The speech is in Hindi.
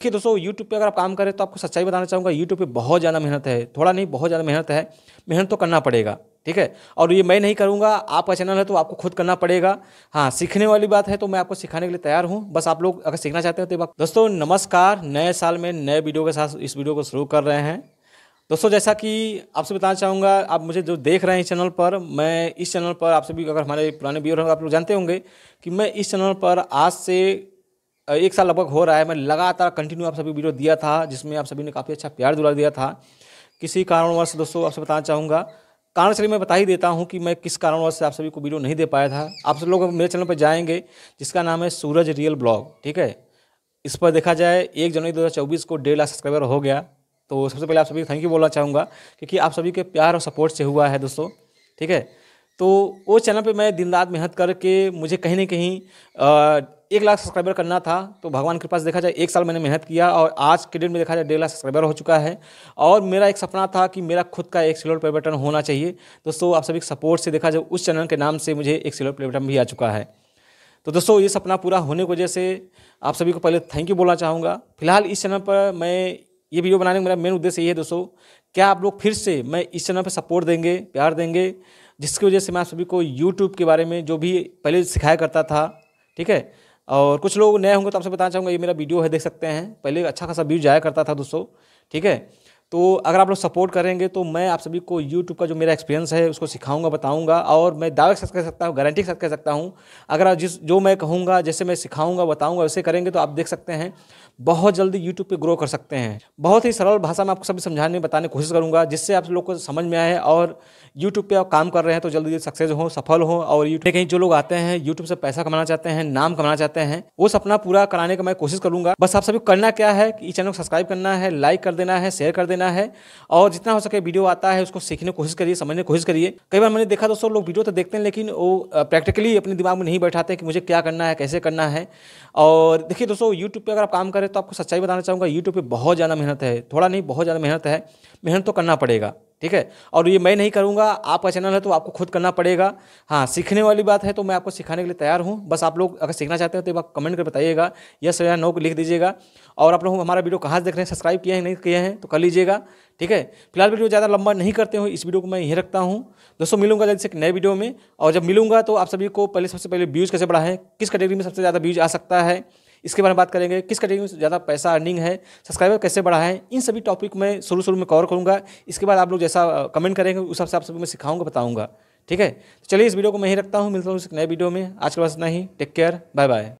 देखिए दोस्तों यूट्यूब पे अगर आप काम करें तो आपको सच्चाई बताना चाहूँगा यूट्यूब पे बहुत ज़्यादा मेहनत है थोड़ा नहीं बहुत ज़्यादा मेहनत है मेहनत तो करना पड़ेगा ठीक है और ये मैं नहीं करूँगा आपका चैनल है तो आपको खुद करना पड़ेगा हाँ सीखने वाली बात है तो मैं आपको सिखाने के लिए तैयार हूँ बस आप लोग अगर सीखना चाहते हो तो दोस्तों नमस्कार नए साल में नए वीडियो के साथ इस वीडियो को शुरू कर रहे हैं दोस्तों जैसा कि आपसे बताना चाहूँगा आप मुझे जो देख रहे हैं इस चैनल पर मैं इस चैनल पर आपसे भी अगर हमारे पुराने व्यूअर हैं आप लोग जानते होंगे कि मैं इस चैनल पर आज से एक साल लगभग हो रहा है मैं लगातार कंटिन्यू आप सभी वीडियो दिया था जिसमें आप सभी ने काफ़ी अच्छा प्यार दुला दिया था किसी कारणवश दोस्तों आपसे बताना चाहूँगा कारण चलिए मैं बता ही देता हूँ कि मैं किस कारणवश से आप सभी को वीडियो नहीं दे पाया था आप सब लोग मेरे चैनल पर जाएंगे जिसका नाम है सूरज रियल ब्लॉग ठीक है इस पर देखा जाए एक जनवरी दो को डेढ़ लाख सब्सक्राइबर हो गया तो सबसे पहले आप सभी थैंक यू बोलना चाहूँगा क्योंकि आप सभी के प्यार और सपोर्ट से हुआ है दोस्तों ठीक है तो वो चैनल पे मैं दिन रात मेहनत करके मुझे कहीं ना कहीं एक लाख सब्सक्राइबर करना था तो भगवान कृपा से देखा जाए एक साल मैंने मेहनत किया और आज के डेट में देखा जाए डेढ़ लाख सब्सक्राइबर हो चुका है और मेरा एक सपना था कि मेरा खुद का एक सिल्वर प्ले बटन होना चाहिए दोस्तों आप सभी सपोर्ट से देखा जाए उस चैनल के नाम से मुझे एक सिल्वर प्ले बटन भी आ चुका है तो दोस्तों ये सपना पूरा होने की वजह से आप सभी को पहले थैंक यू बोलना चाहूँगा फिलहाल इस चैनल पर मैं ये वीडियो बनाने का मेरा मेन उद्देश्य ये है दोस्तों क्या आप लोग फिर से मैं इस चैनल पर सपोर्ट देंगे प्यार देंगे जिसकी वजह से मैं आप सभी को यूट्यूब के बारे में जो भी पहले सिखाया करता था ठीक है और कुछ लोग नए होंगे तो आपसे बताना चाहूँगा ये मेरा वीडियो है देख सकते हैं पहले अच्छा खासा व्यू जाया करता था दोस्तों ठीक है तो अगर आप लोग सपोर्ट करेंगे तो मैं आप सभी को यूट्यूब का जो मेरा एक्सपीरियंस है उसको सिखाऊंगा बताऊंगा और मैं दावे के साथ कह सकता हूँ गारंटी के साथ कह सकता हूँ अगर जिस जो मैं कहूँगा जैसे मैं सिखाऊंगा बताऊँगा वैसे करेंगे तो आप देख सकते हैं बहुत जल्दी यूट्यूब पे ग्रो कर सकते हैं बहुत ही सरल भाषा में आपको सभी समझाने बताने की कोशिश करूँगा जिससे आप लोग को समझ में आए और यूट्यूब पर आप काम कर रहे हैं तो जल्दी जल्दी सक्सेस हो सफल हो और यूट्यूब कहीं जो लोग आते हैं यूट्यूब से पैसा कमाना चाहते हैं नाम कमाना चाहते हैं वो सपना पूरा कराने का मैं कोशिश करूँगा बस आप सभी करना क्या है कि चैनल को सब्सक्राइब करना है लाइक कर देना है शेयर कर देना देना है और जितना हो सके वीडियो आता है उसको सीखने की कोशिश करिए समझने की कोशिश करिए कई बार मैंने देखा दोस्तों लोग वीडियो तो देखते हैं लेकिन वो प्रैक्टिकली अपने दिमाग में नहीं बैठाते कि मुझे क्या करना है कैसे करना है और देखिए दोस्तों यूट्यूब पर अगर आप काम करें तो आपको सच्चाई बताना चाहूँगा यूट्यूब पर बहुत ज़्यादा मेहनत है थोड़ा नहीं बहुत ज़्यादा मेहनत है मेहनत तो करना पड़ेगा ठीक है और ये मैं नहीं करूँगा आपका चैनल है तो आपको खुद करना पड़ेगा हाँ सीखने वाली बात है तो मैं आपको सिखाने के लिए तैयार हूँ बस आप लोग अगर सीखना चाहते हैं तो एक बार कमेंट कर बताइएगा यस या नो लिख दीजिएगा और आप लोग हमारा वीडियो कहाँ से देख रहे हैं सब्सक्राइब किए हैं नहीं किए हैं तो कर लीजिएगा ठीक है फिलहाल वीडियो ज़्यादा लंबा नहीं करते हुए इस वीडियो को मैं यहीं रखता हूँ दोस्तों मिलूंगा जल्द से एक नए वीडियो में और जब मिलूंगा तो आप सभी को पहले सबसे पहले व्यूज़ कैसे बढ़ाएं किस कैटेगरी में सबसे ज़्यादा व्यूज़ आ सकता है इसके बारे में बात करेंगे किस कैटेगरी में ज़्यादा पैसा अर्निंग है सब्सक्राइबर कैसे बढ़ाएं इन सभी टॉपिक में शुरू शुरू में कवर करूँगा इसके बाद आप लोग जैसा कमेंट करेंगे उस हिसाब से आप सभी मैं सिखाऊंगा बताऊँगा ठीक है तो चलिए इस वीडियो को मैं ही रखता हूँ मिलता हूँ इस नए वीडियो में आज के पास इतना ही टेक केयर बाय बाय